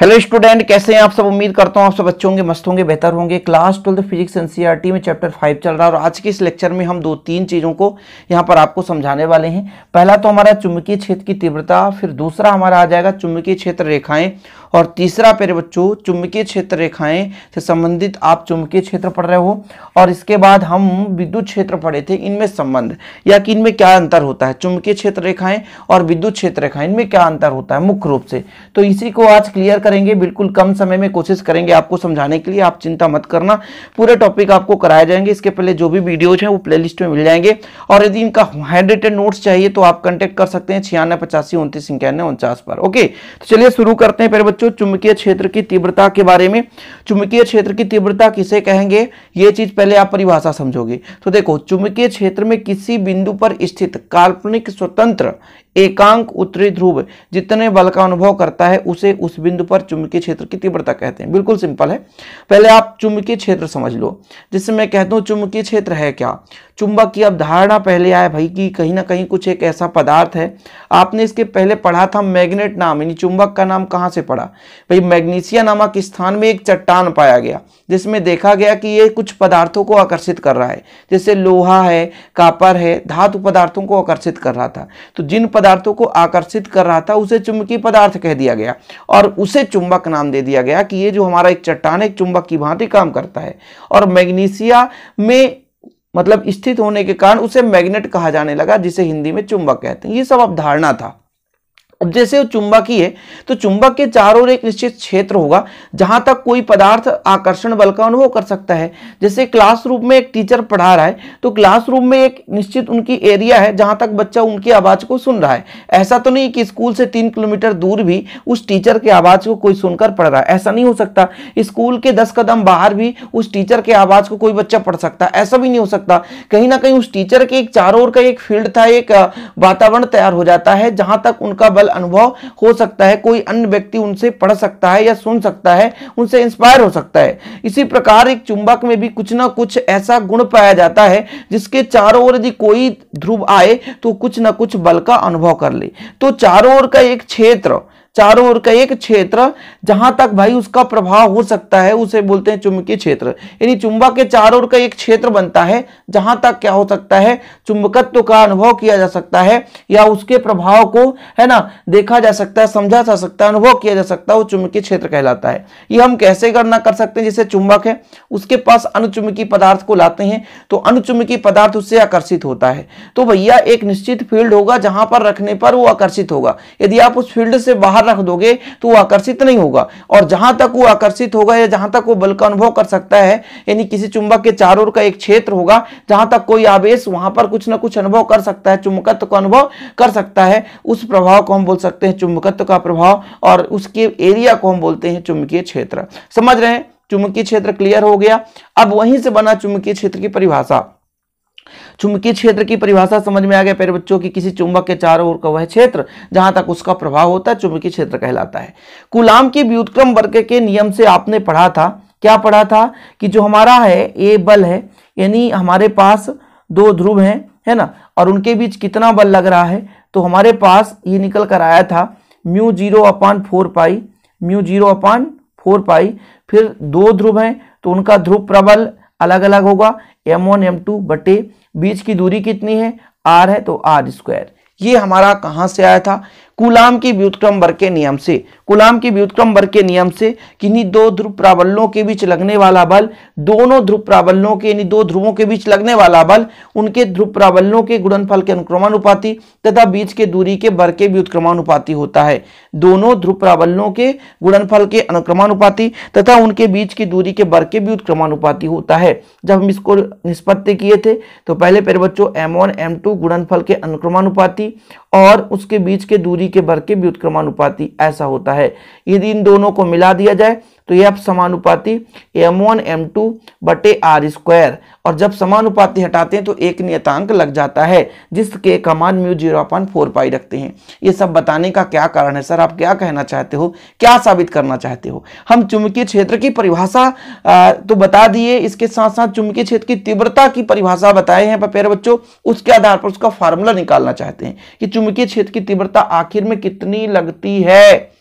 hello student कैसे हैं आप सब उम्मीद करता हूं आप सब बच्चे होंगे मस्त होंगे बेहतर होंगे क्लास ट्वेल्थ फिजिक्स एनसीईआरटी में चैप्टर फाइव चल रहा है और आज के इस लेक्चर में हम दो तीन चीज़ों को यहां पर आपको समझाने वाले हैं पहला तो हमारा चुंबकीय क्षेत्र की तीव्रता फिर दूसरा हमारा आ जाएगा चुंबकीय क्षेत्र रेखाएं और तीसरा प्यारे बच्चों चुंबकीय क्षेत्र रेखाएं से संबंधित आप चुंबकीय क्षेत्र पढ़ रहे हो और इसके बाद हम विद्युत क्षेत्र पढ़े थे इनमें संबंध या कि इनमें क्या अंतर होता है चुंबकीय क्षेत्र रेखाएं और विद्युत क्षेत्र रेखाएं इनमें क्या अंतर होता है मुख्य रूप से तो इसी को आज क्लियर करेंगे बिल्कुल कम समय में कोशिश करेंगे आपको समझाने के लिए आप चिंता मत करना पूरे टॉपिक आपको कराए जाएंगे इसके पहले जो भी वीडियोज हैं वो प्ले में मिल जाएंगे और यदि इनका हैंड रिटेन नोट्स चाहिए तो आप कॉन्टेक्ट कर सकते हैं छियानवे पचासी उनतीस इक्यानवे उनचास पर ओके तो चलिए शुरू करते हैं पहले बच्चों चुंबकीय क्षेत्र की तीव्रता के बारे में चुंबकीय क्षेत्र की तीव्रता किसे कहेंगे ये चीज पहले आप परिभाषा समझोगे तो देखो चुंबकीय क्षेत्र में किसी बिंदु पर स्थित काल्पनिक स्वतंत्र एकांक उत्तरी ध्रुव जितने बल का अनुभव करता है उसे उस बिंदु पर चुंबकीय क्षेत्र की तीव्रता कहते हैं बिल्कुल सिंपल है पहले आप चुंबकीय क्षेत्र समझ लो जिससे मैं कहता हूँ चुंबकीय क्षेत्र है क्या चुंबक की अवधारणा पहले आए भाई कि कहीं ना कहीं कुछ एक ऐसा पदार्थ है आपने इसके पहले पढ़ा था मैग्नेट नाम यानी चुंबक का नाम कहाँ से पढ़ा भाई मैग्नीशिया नामक स्थान में एक चट्टान पाया गया जिसमें देखा गया कि ये कुछ पदार्थों को आकर्षित कर रहा है जैसे लोहा है कापर है धातु पदार्थों को आकर्षित कर रहा था तो जिन पदार्थों को आकर्षित कर रहा था उसे चुंबकीय पदार्थ कह दिया गया और उसे चुंबक नाम दे दिया गया कि ये जो हमारा एक चट्टान एक चुंबक की भांति काम करता है और मैग्नीशिया में मतलब स्थित होने के कारण उसे मैग्नेट कहा जाने लगा जिसे हिंदी में चुंबक कहते हैं ये सब अवधारणा था अब जैसे वो चुंबकीय है तो चुंबक के चारों ओर एक निश्चित क्षेत्र होगा जहां तक कोई पदार्थ आकर्षण बल का अनुभव कर सकता है जैसे क्लासरूम में एक टीचर पढ़ा रहा है तो क्लासरूम में एक निश्चित उनकी एरिया है जहां तक बच्चा उनकी आवाज को सुन रहा है ऐसा तो नहीं कि स्कूल से तीन किलोमीटर दूर भी उस टीचर की आवाज को कोई सुनकर पढ़ रहा है ऐसा नहीं हो सकता स्कूल के दस कदम बाहर भी उस टीचर के आवाज को कोई बच्चा पढ़ सकता ऐसा भी नहीं हो सकता कहीं ना कहीं उस टीचर के एक चारों ओर का एक फील्ड था एक वातावरण तैयार हो जाता है जहां तक उनका पर्सनल अनुभव हो सकता है कोई अन्य व्यक्ति उनसे पढ़ सकता है या सुन सकता है उनसे इंस्पायर हो सकता है इसी प्रकार एक चुंबक में भी कुछ ना कुछ ऐसा गुण पाया जाता है जिसके चारों ओर यदि कोई ध्रुव आए तो कुछ ना कुछ बल का अनुभव कर ले तो चारों ओर का एक क्षेत्र चारों ओर का एक क्षेत्र जहां तक भाई उसका प्रभाव हो सकता है उसे बोलते हैं चुंबकीय क्षेत्र यानी चुंबक के चारों ओर का एक क्षेत्र बनता है जहां तक क्या हो सकता है चुंबकत्व का अनुभव किया जा सकता है या उसके प्रभाव को है ना देखा जा सकता है समझा जा सकता है अनुभव किया जा सकता है वो चुंबकीय क्षेत्र कहलाता है ये हम कैसे गणना कर सकते हैं जैसे चुंबक है उसके पास अनुचुंबकीय पदार्थ को लाते हैं तो अनुचुंबकीय पदार्थ उससे आकर्षित होता है तो भैया एक निश्चित फील्ड होगा जहां पर रखने पर वो आकर्षित होगा यदि आप उस फील्ड से बाहर रख दोगे तो वो आकर्षित नहीं होगा और जहां तक वो आकर्षित होगा या जहां तक वो बल का अनुभव कर सकता है यानी किसी चुंबक के चारों ओर का एक क्षेत्र होगा जहां तक कोई आवेश वहां पर कुछ ना कुछ अनुभव कर सकता है चुंबकत्व का अनुभव कर सकता है उस प्रभाव को हम बोल सकते हैं चुंबकत्व का प्रभाव और उसके एरिया को हम बोलते हैं चुंबकीय क्षेत्र समझ रहे हैं चुंबकीय क्षेत्र क्लियर हो गया अब वहीं से बना चुंबकीय क्षेत्र की परिभाषा चुंबकीय क्षेत्र की परिभाषा समझ में आ गया पेरे बच्चों की किसी चुंबक के चारों ओर का वह क्षेत्र जहां तक उसका प्रभाव होता है चुंबकीय क्षेत्र कहलाता है कुलाम की व्युतक्रम वर्ग के नियम से आपने पढ़ा था क्या पढ़ा था कि जो हमारा है ए बल है यानी हमारे पास दो ध्रुव हैं है ना और उनके बीच कितना बल लग रहा है तो हमारे पास ये निकल कर आया था mu zero upon four pi mu zero upon four pi फिर दो ध्रुव हैं तो उनका ध्रुव प्रबल अलग अलग होगा एम वन एम टू बटे बीच की दूरी कितनी है आर है तो आर स्क्वायर ये हमारा कहाँ से आया था कुलाम की व्युतक्रम वर्ग के नियम से कुलाम की व्युतक्रम वर्ग के नियम से किन्हीं दो ध्रुव प्राबल्यों के बीच लगने वाला बल दोनों ध्रुव प्राबल्यों के यानी दो ध्रुवों के बीच लगने वाला बल उनके ध्रुव प्राबल्यों के गुणनफल के अनुक्रमानुपाति तथा बीच के दूरी के वर्ग के व्युतक्रमानुपाति होता है दोनों ध्रुव प्राबल्यों के गुणनफल के अनुक्रमानुपाति तथा उनके बीच की दूरी के वर्ग के व्युतक्रमानुपाति होता है जब हम इसको निष्पत्ति किए थे तो पहले पेरे बच्चों एम वन एम टू गुणनफल के अनुक्रमानुपाति और उसके बीच के दूरी के वर्ग के व्युत्क्रमानुपाती ऐसा होता है यदि इन दोनों को मिला दिया जाए तो ये आप समानुपाती एम वन एम टू बटे आर स्क्वायर और जब समानुपाती हटाते हैं तो एक नियतांक लग जाता है जिसके कमान mu zero point four pi रखते हैं ये सब बताने का क्या कारण है सर आप क्या कहना चाहते हो क्या साबित करना चाहते हो हम चुंबकीय क्षेत्र की परिभाषा तो बता दिए इसके साथ साथ चुंबकीय क्षेत्र की तीव्रता की परिभाषा बताए हैं पर प्यारे बच्चों उसके आधार पर उसका फार्मूला निकालना चाहते हैं कि चुंबकीय क्षेत्र की तीव्रता आखिर में कितनी लगती है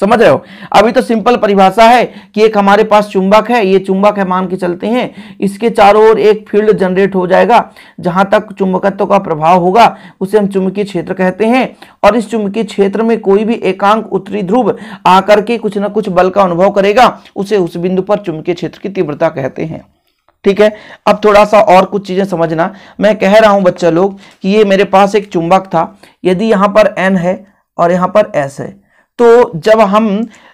समझ रहे हो अभी तो सिंपल परिभाषा है कि एक हमारे पास चुंबक है ये चुंबक है मान के चलते हैं इसके चारों ओर एक फील्ड जनरेट हो जाएगा जहां तक चुंबकत्व का प्रभाव होगा उसे हम चुंबकीय क्षेत्र कहते हैं और इस चुंबकीय क्षेत्र में कोई भी एकांक उत्तरी ध्रुव आकर के कुछ ना कुछ बल का अनुभव करेगा उसे उस बिंदु पर चुंबकीय क्षेत्र की तीव्रता कहते हैं ठीक है अब थोड़ा सा और कुछ चीज़ें समझना मैं कह रहा हूं बच्चा लोग कि ये मेरे पास एक चुंबक था यदि यहाँ पर एन है और यहाँ पर एस है तो जब हम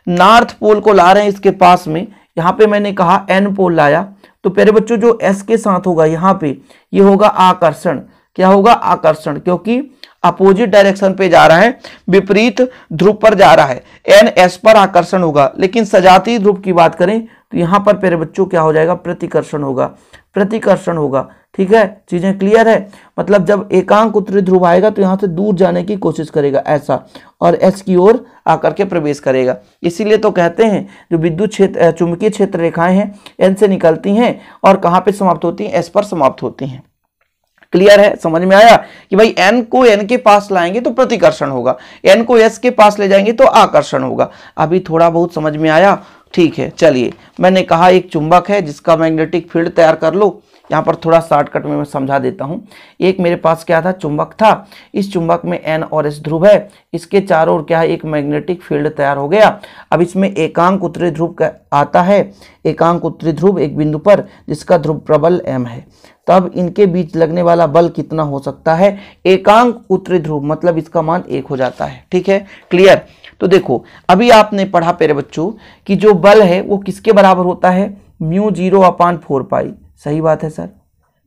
नॉर्थ पोल को ला रहे हैं इसके पास में यहाँ पे मैंने कहा एन पोल लाया तो प्यारे बच्चों जो एस के साथ होगा यहाँ पे ये यह होगा आकर्षण क्या होगा आकर्षण क्योंकि अपोजिट डायरेक्शन पे जा रहा है विपरीत ध्रुव पर जा रहा है एन एस पर आकर्षण होगा लेकिन सजाती ध्रुव की बात करें तो यहाँ पर प्यारे बच्चों क्या हो जाएगा प्रतिकर्षण होगा प्रतिकर्षण होगा ठीक है चीज़ें क्लियर है मतलब जब एकांक उत्तरी ध्रुव आएगा तो यहाँ से दूर जाने की कोशिश करेगा ऐसा और एस की ओर आकर के प्रवेश करेगा इसीलिए तो कहते हैं जो विद्युत क्षेत्र चुंबकीय क्षेत्र रेखाएं हैं एन से निकलती हैं और कहाँ पे समाप्त होती हैं एस पर समाप्त होती हैं क्लियर है समझ में आया कि भाई एन को एन के पास लाएंगे तो प्रतिकर्षण होगा एन को एस के पास ले जाएंगे तो आकर्षण होगा अभी थोड़ा बहुत समझ में आया ठीक है चलिए मैंने कहा एक चुंबक है जिसका मैग्नेटिक फील्ड तैयार कर लो यहाँ पर थोड़ा शॉर्टकट में मैं समझा देता हूँ एक मेरे पास क्या था चुंबक था इस चुंबक में एन और एस ध्रुव है इसके चारों ओर क्या है एक मैग्नेटिक फील्ड तैयार हो गया अब इसमें एकांक उत्तरी ध्रुव आता है एकांक उत्तरी ध्रुव एक बिंदु पर जिसका ध्रुव प्रबल एम है तब इनके बीच लगने वाला बल कितना हो सकता है एकांक उत्तरी ध्रुव मतलब इसका मान एक हो जाता है ठीक है क्लियर तो देखो अभी आपने पढ़ा पेरे बच्चों कि जो बल है वो किसके बराबर होता है mu zero upon four pi सही बात है सर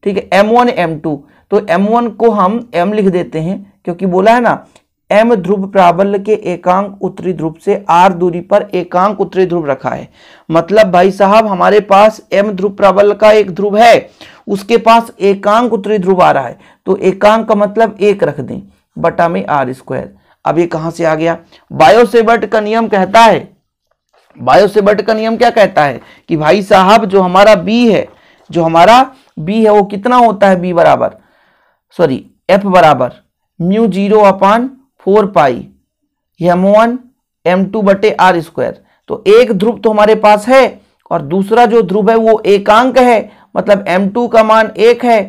ठीक है एम वन एम टू तो एम वन को हम एम लिख देते हैं क्योंकि बोला है ना एम ध्रुव प्राबल्य के एकांक उत्तरी ध्रुव से आर दूरी पर एकांक उत्तरी ध्रुव रखा है मतलब भाई साहब हमारे पास एम ध्रुव प्राबल्य का एक ध्रुव है उसके पास एकांक उत्तरी ध्रुव आ रहा है तो एकांक का मतलब एक रख दें बटा में आर स्क्वायर अब ये कहां से आ गया बायोसेबर्ट का नियम कहता है बायोसेबर्ट का नियम क्या कहता है कि भाई साहब जो हमारा बी है जो हमारा बी है वो कितना होता है बी बराबर सॉरी एफ बराबर mu zero upon four pi m one m two बटे आर स्क्वायर तो एक ध्रुव तो हमारे पास है और दूसरा जो ध्रुव है वो एकांक है मतलब एम टू का मान एक है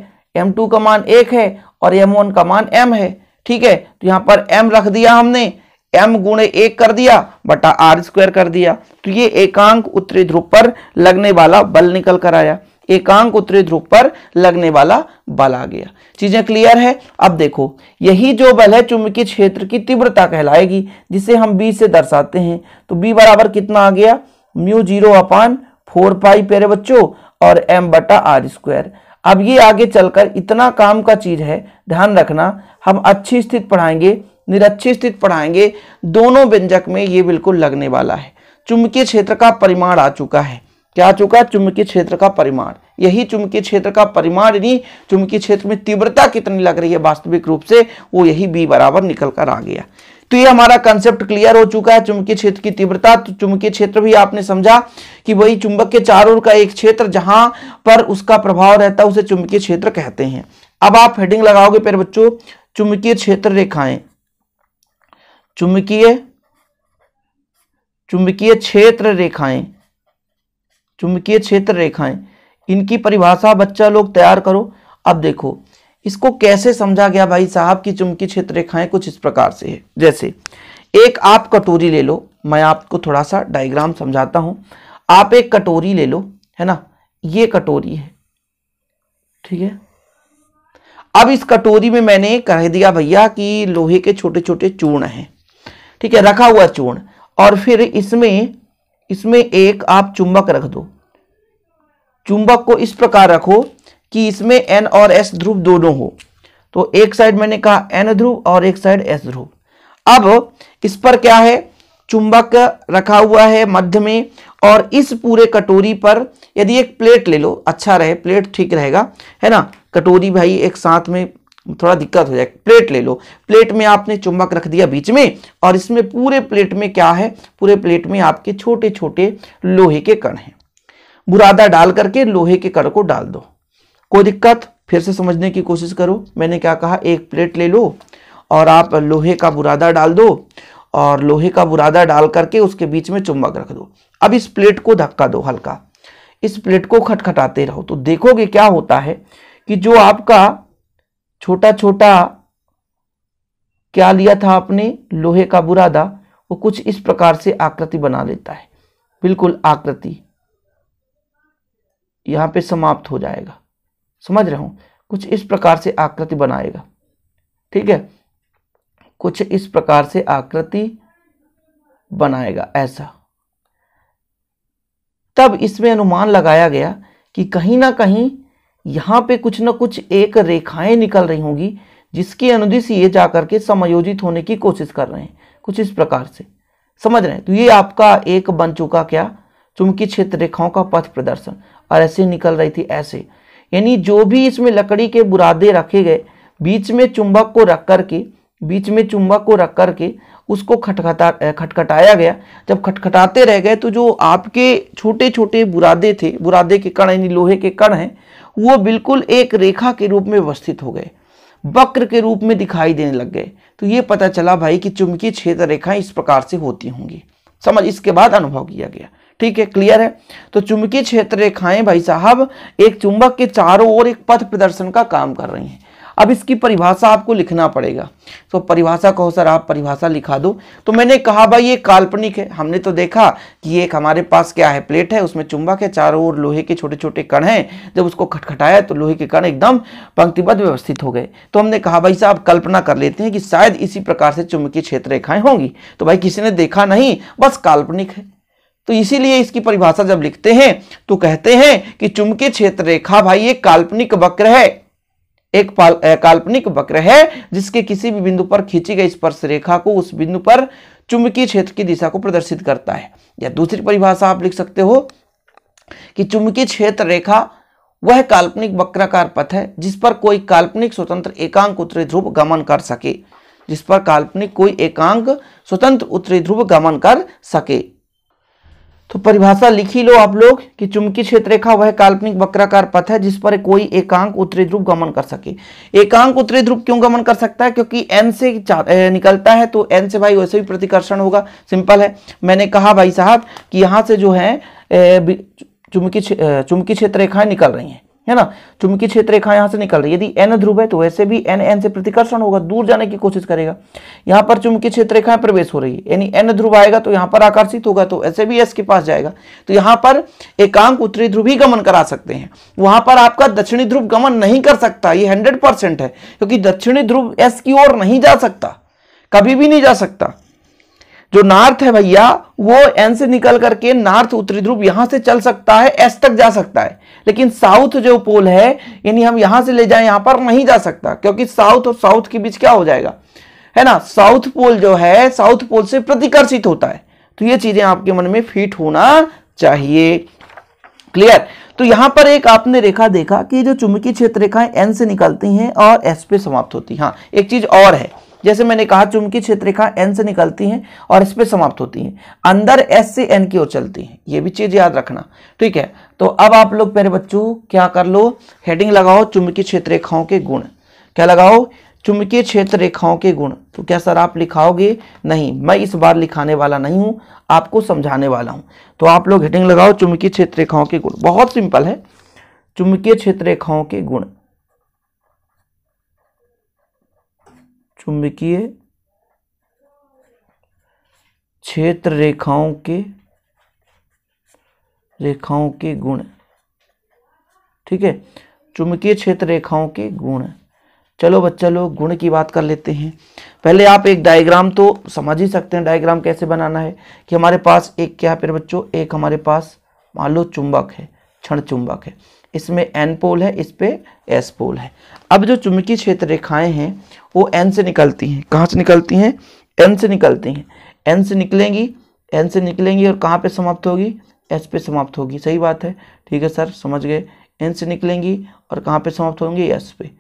एम टू का मान एक है और एम वन का मान एम है ठीक है तो यहां पर m रख दिया हमने m गुणे एक कर दिया बटा आर स्क्वायर कर दिया तो ये एकांक उत्तरी ध्रुव पर लगने वाला बल निकल कर आया एकांक उत्तरी ध्रुव पर लगने वाला बल आ गया चीजें क्लियर है अब देखो यही जो बल है चुंबकीय क्षेत्र की तीव्रता कहलाएगी जिसे हम बी से दर्शाते हैं तो बी बराबर कितना आ गया mu zero upon four pi पेरे बच्चों और एम बटा आर स्क्वायर अब ये आगे चलकर इतना काम का चीज़ है ध्यान रखना हम अच्छी स्थिति पढ़ाएंगे निरक्षी स्थित पढ़ाएंगे दोनों व्यंजक में ये बिल्कुल लगने वाला है चुंबकीय क्षेत्र का परिमाण आ चुका है क्या आ चुका है चुंबकीय क्षेत्र का परिमाण यही चुंबकीय क्षेत्र का परिमाण नहीं चुंबकीय क्षेत्र में तीव्रता कितनी लग रही है वास्तविक रूप से वो यही बी बराबर निकल कर आ गया तो ये हमारा कंसेप्ट क्लियर हो चुका है चुंबकीय क्षेत्र की तीव्रता तो चुंबकीय क्षेत्र भी आपने समझा कि वही चुंबक के चारों ओर का एक क्षेत्र जहां पर उसका प्रभाव रहता है उसे चुंबकीय क्षेत्र कहते हैं अब आप हेडिंग लगाओगे पेरे बच्चों चुंबकीय क्षेत्र रेखाएं चुंबकीय चुंबकीय क्षेत्र रेखाएं चुंबकीय क्षेत्र रेखाएं इनकी परिभाषा बच्चा लोग तैयार करो अब देखो इसको कैसे समझा गया भाई साहब की चुंबकीय क्षेत्र रेखाएं कुछ इस प्रकार से है जैसे एक आप कटोरी ले लो मैं आपको थोड़ा सा डायग्राम समझाता हूं आप एक कटोरी ले लो है ना ये कटोरी है ठीक है अब इस कटोरी में मैंने कह दिया भैया कि लोहे के छोटे छोटे चूर्ण हैं ठीक है रखा हुआ चूर्ण और फिर इसमें इसमें एक आप चुंबक रख दो चुंबक को इस प्रकार रखो कि इसमें एन और एस ध्रुव दोनों हो तो एक साइड मैंने कहा एन ध्रुव और एक साइड एस ध्रुव अब इस पर क्या है चुंबक रखा हुआ है मध्य में और इस पूरे कटोरी पर यदि एक प्लेट ले लो अच्छा रहे प्लेट ठीक रहेगा है ना कटोरी भाई एक साथ में थोड़ा दिक्कत हो जाए प्लेट ले लो प्लेट में आपने चुंबक रख दिया बीच में और इसमें पूरे प्लेट में क्या है पूरे प्लेट में आपके छोटे छोटे लोहे के कण हैं बुरादा डाल करके लोहे के कण को डाल दो कोई दिक्कत फिर से समझने की कोशिश करो मैंने क्या कहा एक प्लेट ले लो और आप लोहे का बुरादा डाल दो और लोहे का बुरादा डाल करके उसके बीच में चुम्बक रख दो अब इस प्लेट को धक्का दो हल्का इस प्लेट को खटखटाते रहो तो देखोगे क्या होता है कि जो आपका छोटा छोटा क्या लिया था आपने लोहे का बुरादा वो कुछ इस प्रकार से आकृति बना लेता है बिल्कुल आकृति यहां पे समाप्त हो जाएगा समझ रहे हो कुछ इस प्रकार से आकृति बनाएगा ठीक है कुछ इस प्रकार से आकृति बनाएगा ऐसा तब इसमें अनुमान लगाया गया कि कहीं ना कहीं यहां पे कुछ ना कुछ एक रेखाएं निकल रही होंगी जिसके अनुदिश ये जाकर के समायोजित होने की कोशिश कर रहे हैं कुछ इस प्रकार से समझ रहे हैं तो ये आपका एक बन चुका क्या चुंबकीय क्षेत्र रेखाओं का पथ प्रदर्शन और ऐसे निकल रही थी ऐसे यानी जो भी इसमें लकड़ी के बुरादे रखे गए बीच में चुंबक को रख कर के बीच में चुंबक को रख कर के उसको खटखटा खटखटाया गया जब खटखटाते रह गए तो जो आपके छोटे छोटे बुरादे थे बुरादे के कण यानी लोहे के कण हैं वो बिल्कुल एक रेखा के रूप में व्यवस्थित हो गए वक्र के रूप में दिखाई देने लग गए तो ये पता चला भाई कि चुंबकीय क्षेत्र रेखाएं इस प्रकार से होती होंगी समझ इसके बाद अनुभव किया गया ठीक है क्लियर है तो चुंबकीय क्षेत्र रेखाएं भाई साहब एक चुंबक के चारों ओर एक पथ प्रदर्शन का काम कर रही हैं अब इसकी परिभाषा आपको लिखना पड़ेगा तो परिभाषा कहो सर आप परिभाषा लिखा दो तो मैंने कहा भाई ये काल्पनिक है हमने तो देखा कि एक हमारे पास क्या है प्लेट है उसमें चुंबक है चारों ओर लोहे के छोटे छोटे कण हैं जब उसको खटखटाया तो लोहे के कण एकदम पंक्तिबद्ध व्यवस्थित हो गए तो हमने कहा भाई साहब कल्पना कर लेते हैं कि शायद इसी प्रकार से चुंबकीय क्षेत्र रेखाएं होंगी तो भाई किसी ने देखा नहीं बस काल्पनिक है तो इसीलिए इसकी परिभाषा जब लिखते हैं तो कहते हैं कि चुंबकीय क्षेत्र रेखा भाई एक काल्पनिक वक्र है एक काल्पनिक वक्र है जिसके किसी भी बिंदु पर खींची गई स्पर्श रेखा को उस बिंदु पर चुंबकीय क्षेत्र की दिशा को प्रदर्शित करता है या दूसरी परिभाषा आप लिख सकते हो कि चुंबकीय क्षेत्र रेखा वह काल्पनिक वक्राकार पथ है जिस पर कोई काल्पनिक स्वतंत्र एकांक उत्तरी ध्रुव गमन कर सके जिस पर काल्पनिक कोई एकांक स्वतंत्र उत्तरी ध्रुव गमन कर सके तो परिभाषा लिख ही लो आप लोग कि चुंबकीय क्षेत्र रेखा वह काल्पनिक वक्राकार पथ है जिस पर कोई एकांक उत्तरी ध्रुव गमन कर सके एकांक उत्तरी ध्रुव क्यों गमन कर सकता है क्योंकि एन से निकलता है तो एन से भाई वैसे भी प्रतिकर्षण होगा सिंपल है मैंने कहा भाई साहब कि यहाँ से जो है चुंबकीय चुंबकीय क्षेत्र रेखाएं निकल रही हैं है ना चुंबकीय क्षेत्र रेखा यहां से निकल रही है यदि एन ध्रुव है तो वैसे भी एन एन से प्रतिकर्षण होगा दूर जाने की कोशिश करेगा यहां पर चुंबकीय क्षेत्र रेखाएं प्रवेश हो रही है यानी एन ध्रुव आएगा तो यहां पर आकर्षित होगा तो ऐसे भी एस के पास जाएगा तो यहां पर एकांक उत्तरी ध्रुव ही गमन करा सकते हैं वहां पर आपका दक्षिणी ध्रुव गमन नहीं कर सकता ये हंड्रेड है क्योंकि दक्षिणी ध्रुव एस की ओर नहीं जा सकता कभी भी नहीं जा सकता जो नॉर्थ है भैया वो एन से निकल करके नॉर्थ उत्तरी ध्रुव यहां से चल सकता है एस तक जा सकता है लेकिन साउथ जो पोल है यानी हम यहां से ले जाए यहां पर नहीं जा सकता क्योंकि साउथ और साउथ के बीच क्या हो जाएगा है ना साउथ पोल जो है साउथ पोल से प्रतिकर्षित होता है तो ये चीजें आपके मन में फिट होना चाहिए क्लियर तो यहां पर एक आपने रेखा देखा कि जो चुंबकीय क्षेत्र रेखाएं एन से निकलती हैं और एस पे समाप्त होती हाँ एक चीज और है जैसे मैंने कहा चुंबकीय क्षेत्र रेखा एन से निकलती हैं और इस पर समाप्त होती हैं अंदर एस से एन की ओर चलती हैं ये भी चीज़ याद रखना ठीक है तो अब आप लोग प्यारे बच्चों क्या कर लो हेडिंग लगाओ चुंबकीय क्षेत्र रेखाओं के गुण क्या लगाओ चुंबकीय क्षेत्र रेखाओं के गुण तो क्या सर आप लिखाओगे नहीं मैं इस बार लिखाने वाला नहीं हूँ आपको समझाने वाला हूँ तो आप लोग हेडिंग लगाओ चुंबकीय क्षेत्र रेखाओं के गुण बहुत सिंपल है चुंबकीय क्षेत्र रेखाओं के गुण चुंबकीय क्षेत्र रेखाओं के रेखाओं के गुण ठीक है चुंबकीय क्षेत्र रेखाओं के गुण चलो बच्चा लोग गुण की बात कर लेते हैं पहले आप एक डायग्राम तो समझ ही सकते हैं डायग्राम कैसे बनाना है कि हमारे पास एक क्या है फिर बच्चों एक हमारे पास मान लो चुंबक है क्षण चुंबक है इसमें एन पोल है इस पर एस पोल है अब जो चुंबकीय क्षेत्र रेखाएं हैं वो एन से निकलती हैं कहाँ से निकलती हैं एन से निकलती हैं एन से निकलेंगी एन से निकलेंगी और कहाँ पे समाप्त होगी एस पे समाप्त होगी सही बात है ठीक है सर समझ गए एन से निकलेंगी और कहाँ पे समाप्त होंगी एस पे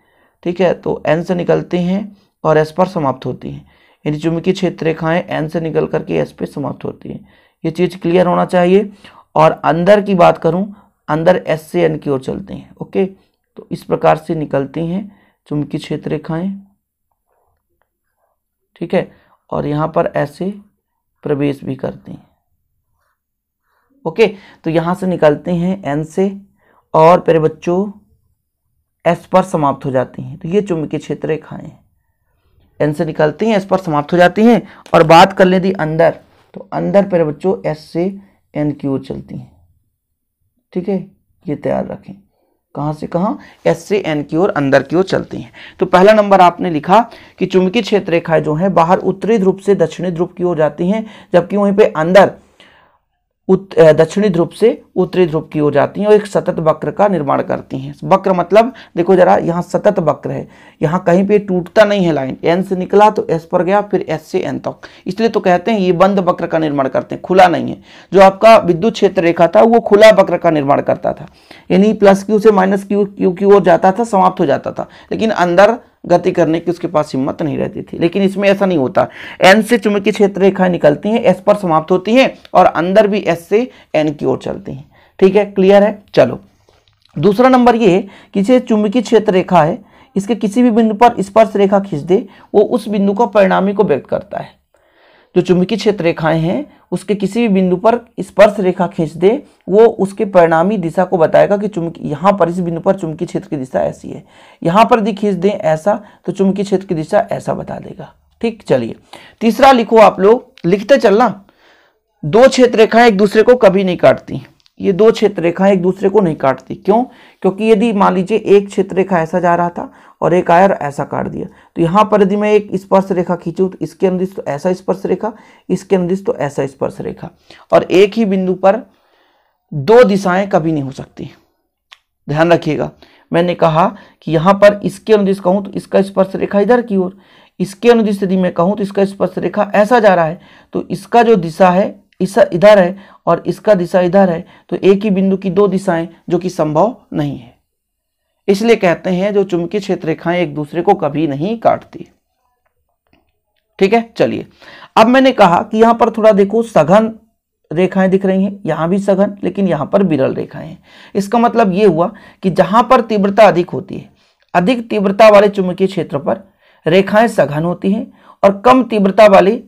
ठीक है तो एन से निकलती हैं और एस पर समाप्त होती हैं यानी चुंबकीय क्षेत्र रेखाएं एन से निकल करके एस पे समाप्त होती हैं ये चीज़ क्लियर होना चाहिए और अंदर की बात करूँ अंदर एस से एन की ओर चलते हैं ओके तो इस प्रकार से निकलती हैं चुंबकीय क्षेत्र रेखाएं ठीक है और यहां पर ऐसे प्रवेश भी करते हैं ओके तो यहां से निकलते हैं एन से और मेरे बच्चों एस पर समाप्त हो जाती हैं तो ये चुंबकीय क्षेत्र रेखाएं एन से निकलती हैं एस पर समाप्त हो जाती हैं और बात कर लेती अंदर तो अंदर पर बच्चों एस से एन की ओर चलती हैं ठीक है ये तैयार रखें कहां से कहां एस से एन की ओर अंदर की ओर चलती हैं तो पहला नंबर आपने लिखा कि चुंबकीय क्षेत्र रेखाएं जो हैं बाहर उत्तरी ध्रुव से दक्षिणी ध्रुव की ओर जाती हैं जबकि वहीं पे अंदर दक्षिणी ध्रुव से उत्तरी ध्रुव की ओर जाती हैं और एक सतत वक्र का निर्माण करती हैं वक्र मतलब देखो जरा यहाँ सतत वक्र है यहाँ कहीं पे टूटता नहीं है लाइन एन से निकला तो एस पर गया फिर एस से एन तक इसलिए तो कहते हैं ये बंद वक्र का निर्माण करते हैं खुला नहीं है जो आपका विद्युत क्षेत्र रेखा था वो खुला वक्र का निर्माण करता था यानी प्लस क्यू से माइनस क्यू क्यू की ओर जाता था समाप्त हो जाता था लेकिन अंदर गति करने की उसके पास हिम्मत नहीं रहती थी लेकिन इसमें ऐसा नहीं होता एन से चुंबकीय क्षेत्र रेखाएं निकलती हैं एस पर समाप्त होती हैं और अंदर भी एस से एन की ओर चलती हैं ठीक है क्लियर है चलो दूसरा नंबर ये है कि जो चुंबकीय क्षेत्र रेखा है इसके किसी भी बिंदु पर स्पर्श रेखा खींच दे वो उस बिंदु को परिणामी को व्यक्त करता है जो चुंबकीय क्षेत्र रेखाएं हैं उसके किसी भी बिंदु पर स्पर्श रेखा खींच दे वो उसके परिणामी दिशा को बताएगा कि चुंबकी यहाँ पर इस बिंदु पर चुंबकीय क्षेत्र की दिशा ऐसी है यहाँ पर यदि खींच दें ऐसा तो चुंबकीय क्षेत्र की दिशा ऐसा बता देगा ठीक चलिए तीसरा लिखो आप लोग लिखते चलना दो क्षेत्र रेखाएं एक दूसरे को कभी नहीं काटती ये दो क्षेत्र रेखाएं एक दूसरे को नहीं काटती क्यों क्योंकि यदि मान लीजिए एक क्षेत्र रेखा ऐसा जा रहा था और एक आयर ऐसा काट दिया तो यहां पर यदि मैं एक स्पर्श रेखा खींचू तो इसके अनुदिश तो ऐसा स्पर्श रेखा इसके अनुदिश तो ऐसा स्पर्श रेखा और एक ही बिंदु पर दो दिशाएं कभी नहीं हो सकती ध्यान रखिएगा मैंने कहा कि यहां पर इसके अनुदिश कहूं तो इसका स्पर्श रेखा इधर की ओर इसके अनुदिश यदि मैं कहूं तो इसका स्पर्श रेखा ऐसा जा रहा है तो इसका जो दिशा है इस इधर है और इसका दिशा इधर है तो एक ही बिंदु की दो दिशाएं जो कि संभव नहीं है इसलिए कहते हैं जो चुंबकीय क्षेत्र रेखाएं एक दूसरे को कभी नहीं काटती ठीक है चलिए अब मैंने कहा कि यहां पर थोड़ा देखो सघन रेखाएं दिख रही हैं यहां भी सघन लेकिन यहां पर बिरल रेखाएं हैं इसका मतलब यह हुआ कि जहां पर तीव्रता अधिक होती है अधिक तीव्रता वाले चुंबकीय क्षेत्र पर रेखाएं सघन होती हैं और कम तीव्रता वाले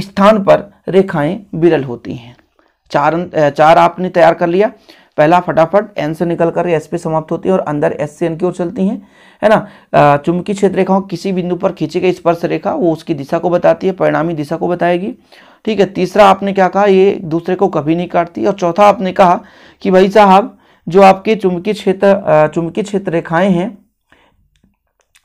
स्थान पर रेखाएं बिरल होती हैं चार चार आपने तैयार कर लिया पहला फटाफट एन से निकल कर एस पे समाप्त होती है और अंदर एस से एन की ओर चलती हैं है ना चुंबकीय क्षेत्र रेखाओं किसी बिंदु पर खींची गई स्पर्श रेखा वो उसकी दिशा को बताती है परिणामी दिशा को बताएगी ठीक है तीसरा आपने क्या कहा ये दूसरे को कभी नहीं काटती और चौथा आपने कहा कि भाई साहब जो आपके चुंबकीय क्षेत्र चुंबकीय क्षेत्र रेखाएं हैं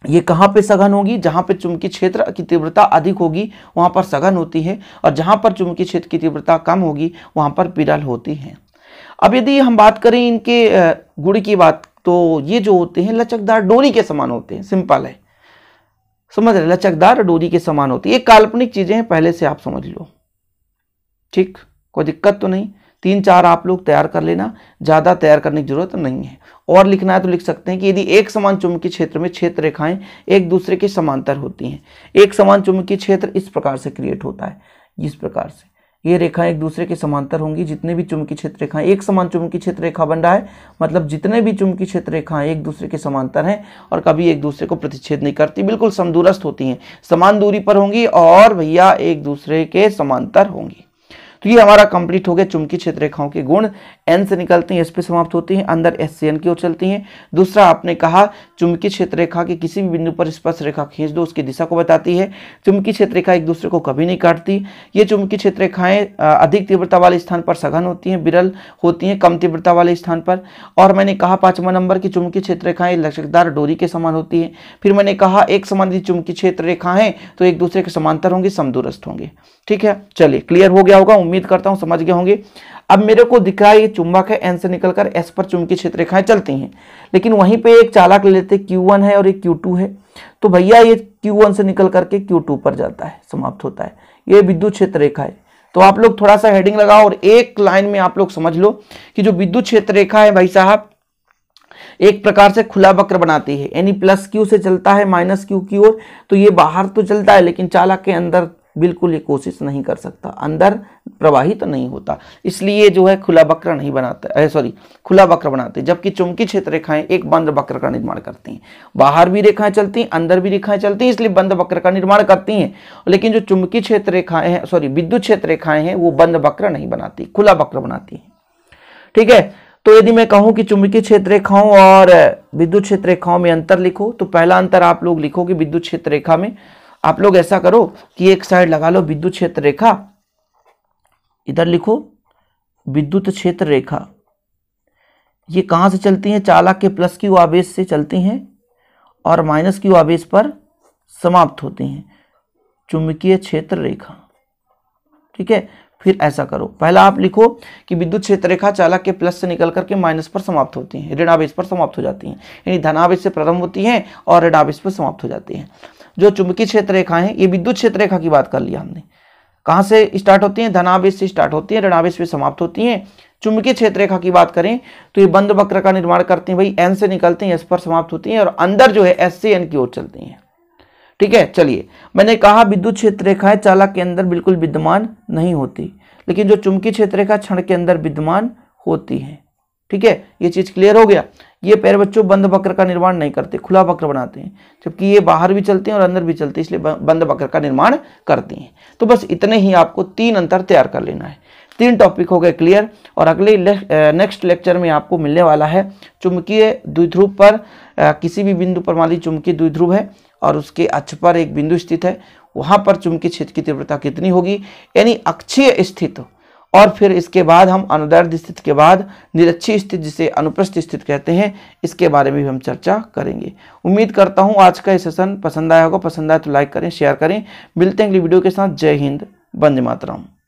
ये कहाँ पे सघन होगी जहाँ पे चुंबकीय क्षेत्र की तीव्रता अधिक होगी वहाँ पर सघन होती है और जहाँ पर चुंबकीय क्षेत्र की तीव्रता कम होगी वहाँ पर पिरल होती है अब यदि हम बात करें इनके गुड़ की बात तो ये जो होते हैं लचकदार डोरी के समान होते हैं सिंपल है समझ रहे लचकदार डोरी के समान होती है ये काल्पनिक चीज़ें हैं पहले से आप समझ लो ठीक कोई दिक्कत तो नहीं तीन चार आप लोग तैयार कर लेना ज़्यादा तैयार करने की ज़रूरत नहीं है और लिखना है तो लिख सकते हैं कि यदि एक समान चुंबकीय क्षेत्र में क्षेत्र रेखाएं एक दूसरे के समांतर होती हैं एक समान चुंबकीय क्षेत्र इस प्रकार से क्रिएट होता है इस प्रकार से ये रेखाएं एक दूसरे के समांतर होंगी जितने भी चुंबकीय क्षेत्र रेखाएं एक समान चुंबकीय क्षेत्र रेखा बन रहा है मतलब जितने भी चुंबकीय क्षेत्र रेखाएं एक दूसरे के समांतर हैं और कभी एक दूसरे को प्रतिच्छेद नहीं करती बिल्कुल समदूरस्थ होती हैं समान दूरी पर होंगी और भैया एक दूसरे के समांतर होंगी तो ये हमारा कंप्लीट हो गया चुंबकीय क्षेत्र रेखाओं के गुण एन से निकलती हैं एस पे समाप्त होती हैं अंदर एस सी एन की ओर चलती हैं दूसरा आपने कहा चुंबकीय क्षेत्र रेखा के किसी भी बिंदु पर स्पर्श रेखा खींच दो उसकी दिशा को बताती है चुंबकीय क्षेत्र रेखा एक दूसरे को कभी नहीं काटती ये चुंबकीय क्षेत्र रेखाएं अधिक तीव्रता वाले स्थान पर सघन होती हैं बिरल होती हैं कम तीव्रता वाले स्थान पर और मैंने कहा पांचवा नंबर की चुंबकीय क्षेत्र रेखाएं लचकदार डोरी के समान होती हैं फिर मैंने कहा एक समान यदि चुंबकीय क्षेत्र रेखाएँ तो एक दूसरे के समांतर होंगे समदूरस्थ होंगे ठीक है चलिए क्लियर हो गया होगा उम्मीद करता हूँ समझ गए होंगे अब मेरे को दिख रहा है ये चुंबक है एन से निकलकर एस पर चुंबकीय क्षेत्र रेखाएं चलती हैं लेकिन वहीं पे एक चालक ले लेते क्यू वन है और एक क्यू टू है तो भैया ये क्यू वन से निकल करके क्यू टू पर जाता है समाप्त होता है ये विद्युत क्षेत्र रेखा है तो आप लोग थोड़ा सा हेडिंग लगाओ और एक लाइन में आप लोग समझ लो कि जो विद्युत क्षेत्र रेखा है भाई साहब एक प्रकार से खुला वक्र बनाती है यानी प्लस क्यू से चलता है माइनस क्यू की ओर तो ये बाहर तो चलता है लेकिन चालक के अंदर बिल्कुल ये कोशिश नहीं कर सकता अंदर प्रवाहित तो नहीं होता इसलिए जो है खुला वक्र नहीं बनाता सॉरी खुला वक्र बनाते जबकि चुमकी क्षेत्र रेखाएं एक बंद वक्र का निर्माण करती हैं बाहर भी रेखाएं चलती हैं अंदर भी रेखाएं चलती हैं इसलिए बंद वक्र का निर्माण करती हैं लेकिन जो चुंबकीय क्षेत्र रेखाएं हैं सॉरी विद्युत क्षेत्र रेखाएं हैं वो बंद वक्र नहीं बनाती खुला वक्र बनाती है ठीक है तो यदि मैं कहूं कि चुंबकीय क्षेत्र रेखाओं और विद्युत क्षेत्र रेखाओं में अंतर लिखो तो पहला अंतर आप लोग लिखोगे विद्युत क्षेत्र रेखा में आप लोग ऐसा करो कि एक साइड लगा लो विद्युत क्षेत्र रेखा इधर लिखो विद्युत क्षेत्र रेखा ये कहाँ से चलती हैं चालक के प्लस की आवेश से चलती हैं और माइनस की आवेश पर समाप्त होती हैं चुंबकीय क्षेत्र रेखा ठीक है फिर ऐसा करो पहला आप लिखो कि विद्युत क्षेत्र रेखा चालक के प्लस से निकल करके माइनस पर समाप्त होती है ऋणावेश पर समाप्त हो जाती है यानी धनावेश से प्रारंभ होती है और ऋणावेश पर समाप्त हो जाती है जो चुंबकीय क्षेत्र रेखा है ये विद्युत क्षेत्र रेखा की बात कर लिया हमने कहां से स्टार्ट होती है धनावेश से स्टार्ट होती है ऋणावेश में समाप्त होती है चुंबकीय क्षेत्र रेखा की बात करें तो ये बंद वक्र का निर्माण करते हैं भाई एन से निकलते हैं एस पर समाप्त होती है और अंदर जो है एस से एन की ओर चलती है ठीक है चलिए मैंने कहा विद्युत क्षेत्र रेखाएं चालक के अंदर बिल्कुल विद्यमान नहीं होती लेकिन जो चुंबकीय क्षेत्र रेखा क्षण के अंदर विद्यमान होती है ठीक है ये चीज़ क्लियर हो गया ये पैर बच्चों बंद बकर का निर्माण नहीं करते खुला बकर बनाते हैं जबकि ये बाहर भी चलते हैं और अंदर भी चलते हैं इसलिए बंद बकर का निर्माण करते हैं तो बस इतने ही आपको तीन अंतर तैयार कर लेना है तीन टॉपिक हो गए क्लियर और अगले ले, नेक्स्ट लेक्चर में आपको मिलने वाला है चुंबकीय द्विध्रुव पर आ, किसी भी बिंदु पर माली चुंबकीय द्विध्रुव है और उसके अक्ष पर एक बिंदु स्थित है वहां पर चुंबकीय क्षेत्र की तीव्रता कितनी होगी यानी अक्षीय स्थित और फिर इसके बाद हम अनुदैर्ध स्थिति के बाद निरक्षी स्थिति जिसे अनुप्रस्थ स्थिति कहते हैं इसके बारे में भी हम चर्चा करेंगे उम्मीद करता हूँ आज का ये सेशन पसंद आया होगा पसंद आया तो लाइक करें शेयर करें मिलते हैं अगली वीडियो के साथ जय हिंद बंद मातराम